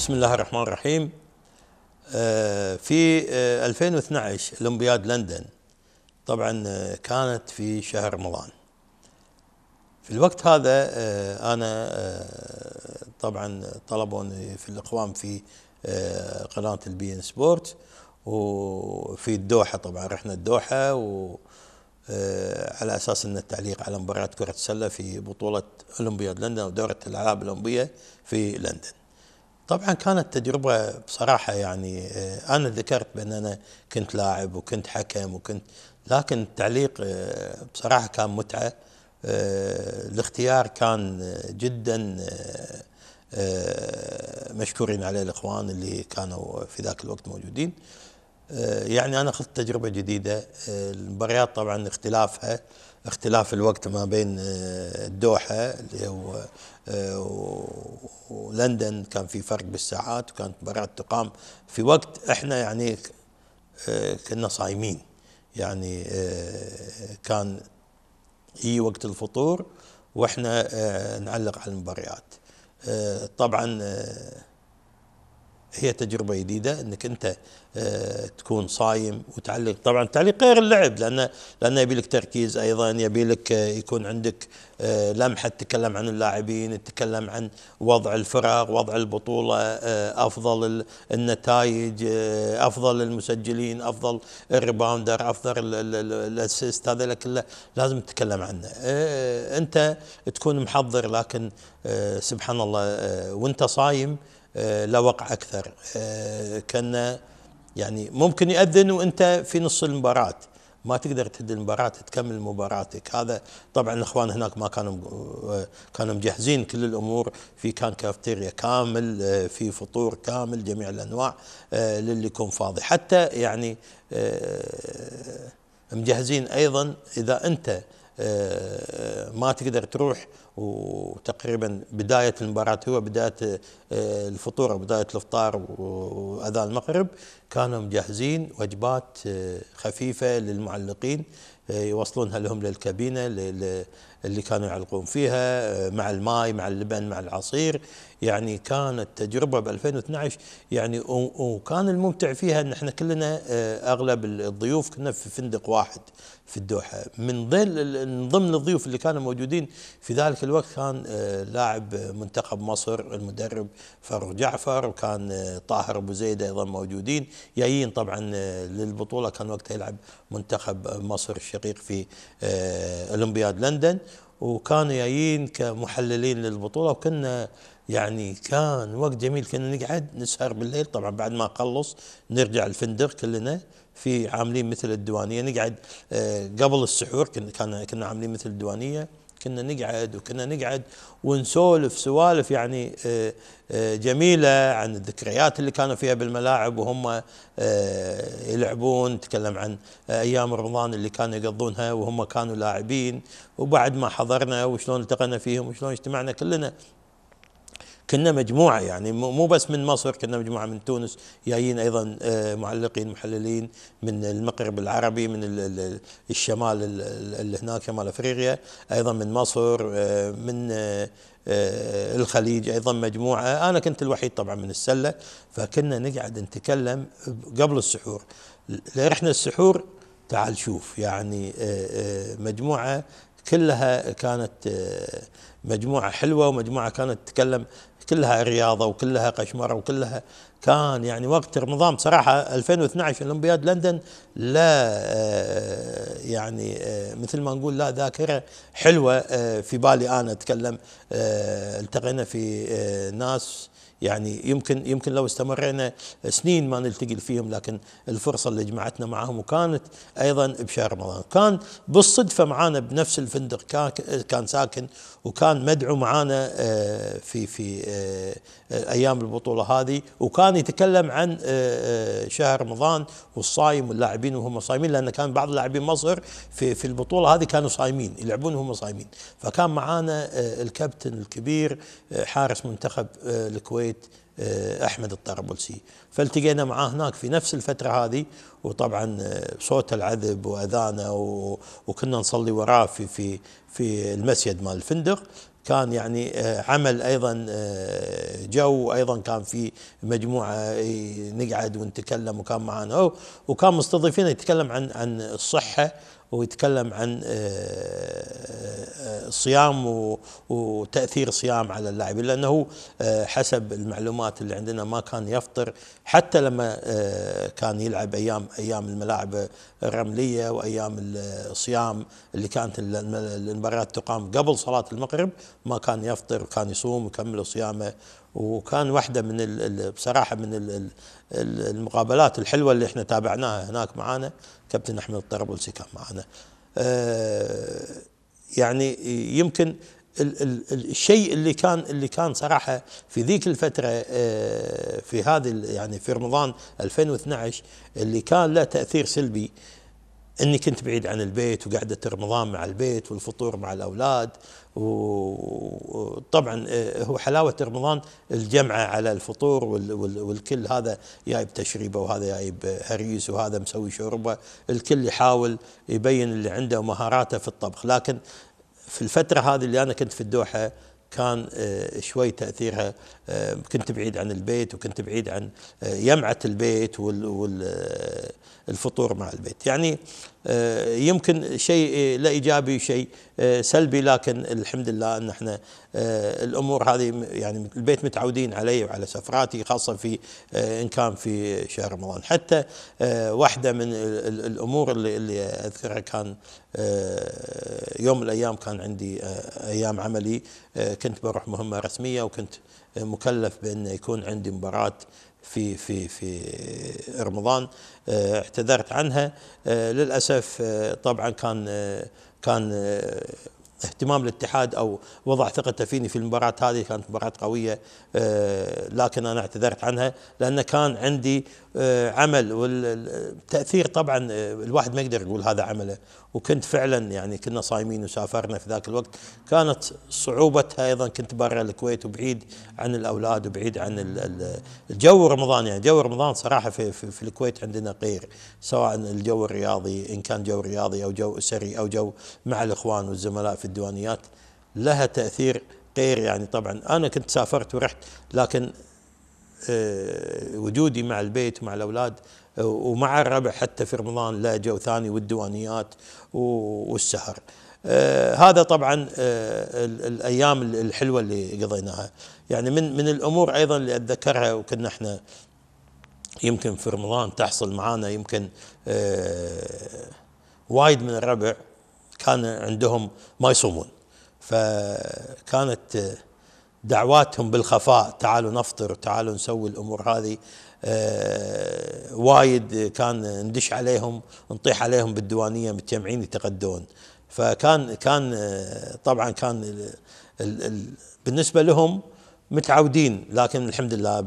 بسم الله الرحمن الرحيم آه، في 2012 آه، اولمبياد لندن طبعا آه، كانت في شهر رمضان في الوقت هذا انا طبعا طلبوني في الاقوام في قناه البي ان سبورت وفي الدوحه طبعا رحنا الدوحه وعلى على اساس ان التعليق على مباراه كره السله في بطوله اولمبياد لندن ودوره الالعاب الاولمبيه في لندن طبعا كانت تجربة بصراحة يعني آه، أنا ذكرت بأن أنا كنت لاعب وكنت حكم وكنت لكن التعليق آه، بصراحة كان متعة آه، الاختيار كان جدا مشكورين عليه الإخوان اللي كانوا في ذاك الوقت موجودين آه، يعني انا اخذت تجربه جديده آه، المباريات طبعا اختلافها اختلاف الوقت ما بين الدوحه آه، اللي هو ولندن كان في فرق بالساعات وكانت مباريات تقام في وقت احنا يعني كنا صايمين يعني كان هي وقت الفطور واحنا نعلق على المباريات طبعا هي تجربه جديده انك انت آه، تكون صايم وتعلق طبعا التعليق غير اللعب لان لان يبي لك تركيز ايضا يبي لك آه، يكون عندك آه، لمحه تتكلم عن اللاعبين تتكلم عن وضع الفرق وضع البطوله افضل النتائج افضل المسجلين افضل الريباوندر افضل الاسيست هذا كله لازم تتكلم عنه انت تكون محضر لكن سبحان الله وانت صايم آه، لوقع اكثر آه، كان يعني ممكن ياذن وانت في نص المباراه ما تقدر تهد المباراه تكمل مباراتك هذا طبعا الاخوان هناك ما كانوا آه، كانوا مجهزين كل الامور في كان كافتيريا كامل في فطور كامل جميع الانواع للي يكون فاضي حتى يعني مجهزين ايضا اذا انت آه، ما تقدر تروح وتقريبا بدايه المباراه هو بدايه آه، الفطور بدايه الافطار واذان المغرب كانوا مجهزين وجبات آه، خفيفه للمعلقين يوصلونها لهم للكابينه اللي كانوا يعلقون فيها آه، مع الماي مع اللبن مع العصير يعني كانت تجربه ب 2012 يعني وكان الممتع فيها ان احنا كلنا آه، اغلب الضيوف كنا في فندق واحد في الدوحه من ضمن ضمن الضيوف اللي كانوا موجودين في ذلك الوقت كان آه، لاعب منتخب مصر المدرب فاروق جعفر وكان طاهر ابو زيد ايضا موجودين جايين طبعا للبطوله كان وقتها يلعب منتخب مصر الشقيق في اولمبياد لندن وكانوا جايين كمحللين للبطوله وكنا يعني كان وقت جميل كنا نقعد نسهر بالليل طبعا بعد ما اخلص نرجع الفندق كلنا في عاملين مثل الديوانيه نقعد آه، قبل السحور كنا كنا عاملين مثل الديوانيه كنا نقعد وكنا نقعد ونسولف سوالف يعني آه، آه، جميله عن الذكريات اللي كانوا فيها بالملاعب وهم آه، يلعبون نتكلم عن ايام رمضان اللي كانوا يقضونها وهم كانوا لاعبين وبعد ما حضرنا وشلون التقينا فيهم وشلون اجتمعنا كلنا كنا مجموعه يعني مو بس من مصر كنا مجموعه من تونس جايين ايضا آه، معلقين محللين من المغرب العربي من الشمال اللي هناك شمال افريقيا ايضا من مصر آه، من آه، الخليج ايضا مجموعه انا كنت الوحيد طبعا من السله فكنا نقعد نتكلم قبل السحور رحنا السحور تعال شوف يعني مجموعه كلها كانت آه، مجموعة حلوة ومجموعة كانت تتكلم كلها رياضة وكلها قشمرة وكلها كان يعني وقت رمضان بصراحة 2012 أولمبياد لندن لا آه، يعني آه، مثل ما نقول لا ذاكرة حلوة في بالي أنا أتكلم التقينا في ناس يعني يمكن يمكن لو استمرينا سنين ما نلتقي فيهم لكن الفرصه اللي جمعتنا معهم وكانت ايضا بشهر رمضان، كان بالصدفه معانا بنفس الفندق كان ساكن وكان مدعو معانا آه، في في آه، ايام البطوله هذه وكان يتكلم عن آه، شهر رمضان والصايم واللاعبين وهم صايمين لان كان بعض لاعبين مصر في في البطوله هذه كانوا صايمين يلعبون وهم صايمين، فكان معانا الكابتن الكبير حارس منتخب الكويت بيت آه، احمد الطرابلسي فالتقينا معاه هناك في نفس الفتره هذه وطبعا آه، صوت العذب واذانه وكنا نصلي وراه في في في المسجد مال الفندق كان يعني آه، عمل ايضا جو ايضا كان في مجموعه نقعد ونتكلم وكان معنا وكان مستضيفين يتكلم عن عن الصحه ويتكلم عن آه، آه، صيام وتاثير صيام على اللاعبين لانه آه، حسب المعلومات اللي عندنا ما كان يفطر حتى لما كان يلعب ايام ايام الملاعب الرمليه وايام الصيام اللي كانت المباريات تقام قبل صلاه المغرب ما كان يفطر وكان يصوم ويكمل صيامه وكان واحدة من بصراحة من المقابلات الحلوة اللي احنا تابعناها هناك معانا كابتن أحمد الطربلسي كان معانا أه يعني يمكن الشيء اللي كان اللي كان صراحة في ذيك الفترة أه في هذه يعني في رمضان 2012 اللي كان له تأثير سلبي اني كنت بعيد عن البيت وقعدة رمضان مع البيت والفطور مع الاولاد وطبعا آه، هو حلاوة رمضان الجمعة على الفطور والكل هذا جايب تشريبه وهذا جايب هريس وهذا مسوي شوربة الكل يحاول يبين اللي عنده ومهاراته في الطبخ لكن في الفترة هذه اللي أنا كنت في الدوحة كان آه، شوي تاثيرها آه، كنت بعيد عن البيت وكنت بعيد عن يمعه البيت وال الفطور مع البيت يعني آه، يمكن شيء آه، لا ايجابي شيء آه، سلبي لكن الحمد لله ان احنا الامور هذه يعني البيت متعودين علي وعلى سفراتي خاصه في ان كان في شهر رمضان حتى واحده من الامور اللي, اللي اذكرها كان يوم من الايام كان عندي ايام عملي كنت بروح مهمه رسميه وكنت مكلف بان يكون عندي مباراه في في في رمضان آه، اعتذرت عنها آه، للاسف آه، طبعا كان كان اهتمام الاتحاد او وضع ثقته فيني في المباراه هذه كانت مباراه قويه آه، لكن انا اعتذرت عنها لان كان عندي آه، عمل والتاثير طبعا آه، الواحد ما يقدر يقول هذا عمله وكنت فعلا يعني كنا صايمين وسافرنا في ذاك الوقت كانت صعوبتها ايضا كنت برا الكويت وبعيد عن الاولاد وبعيد عن الجو رمضان يعني جو رمضان صراحه في, في, في الكويت عندنا غير سواء الجو الرياضي ان كان جو رياضي او جو اسري او جو مع الاخوان والزملاء في الديوانيات لها تاثير غير يعني طبعا انا كنت سافرت ورحت لكن آه، وجودي مع البيت ومع الاولاد آه، ومع الربع حتى في رمضان له جو ثاني والديوانيات والسهر. آه، هذا طبعا الايام الحلوه اللي قضيناها يعني من من الامور ايضا اللي اتذكرها وكنا احنا يمكن في رمضان تحصل معانا يمكن وايد من الربع كان عندهم ما يصومون فكانت دعواتهم بالخفاء تعالوا نفطر تعالوا نسوي الامور هذه آه، وايد كان ندش عليهم نطيح عليهم بالديوانيه متجمعين يتغدون فكان كان آه، طبعا كان بالنسبه لهم متعودين لكن الحمد لله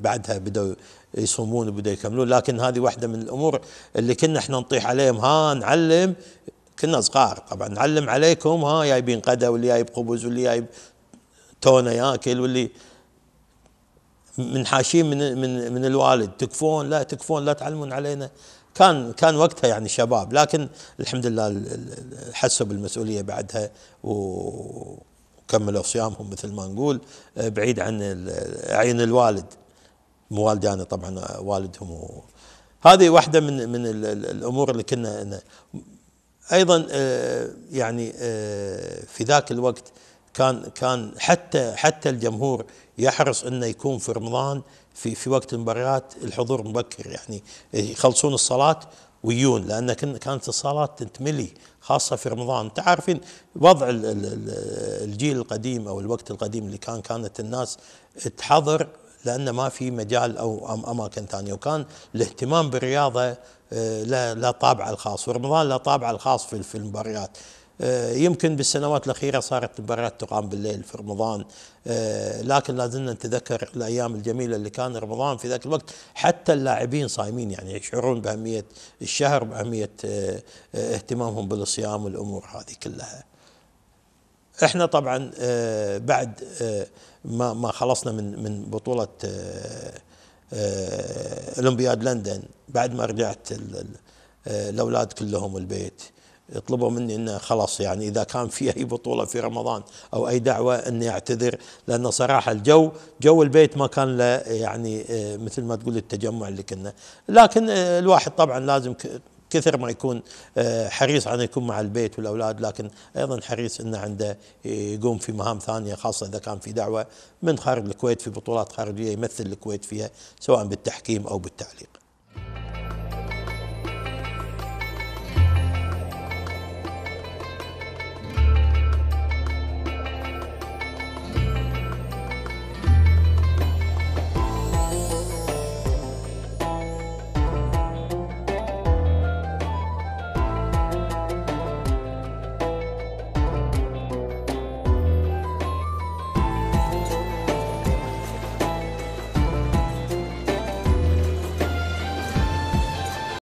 بعدها بدأوا يصومون وبدأوا يكملون لكن هذه واحده من الامور اللي كنا احنا نطيح عليهم ها نعلم كنا صغار طبعا نعلم عليكم ها جايبين قدا واللي جايب خبز واللي جايب تونه ياكل واللي من حاشين من من من الوالد تكفون لا تكفون لا تعلمون علينا كان كان وقتها يعني شباب لكن الحمد لله حسوا بالمسؤوليه بعدها وكملوا صيامهم مثل ما نقول بعيد عن عين الوالد مو والدي طبعا والدهم هذه واحده من من الامور اللي كنا ايضا آه، يعني آه، في ذاك الوقت كان كان حتى حتى الجمهور يحرص انه يكون في رمضان في في وقت المباريات الحضور مبكر يعني يخلصون الصلاه ويون لان كانت الصلاه تنتملي خاصه في رمضان انت عارفين وضع الجيل القديم او الوقت القديم اللي كان كانت الناس تحضر لأن ما في مجال أو أماكن ثانية وكان الاهتمام بالرياضة له آه، طابع الخاص ورمضان له طابع الخاص في المباريات آه، يمكن بالسنوات الأخيرة صارت المباريات تقام بالليل في رمضان آه، لكن لازلنا نتذكر الأيام الجميلة اللي كان رمضان في ذاك الوقت حتى اللاعبين صايمين يعني يشعرون بأهمية الشهر بأهمية اهتمامهم بالصيام والأمور هذه كلها احنا طبعا آه، بعد آه، ما ما خلصنا من من بطوله آه، اولمبياد لندن بعد ما رجعت الاولاد كلهم البيت طلبوا مني انه خلاص يعني اذا كان في اي بطوله في رمضان او اي دعوه اني اعتذر لانه صراحه الجو جو البيت ما كان له يعني مثل ما تقول التجمع اللي كنا لكن الواحد طبعا لازم كثر ما يكون آه، حريص على يكون مع البيت والاولاد لكن ايضا حريص انه عنده يقوم في مهام ثانيه خاصه اذا كان في دعوه من خارج الكويت في بطولات خارجيه يمثل الكويت فيها سواء بالتحكيم او بالتعليق.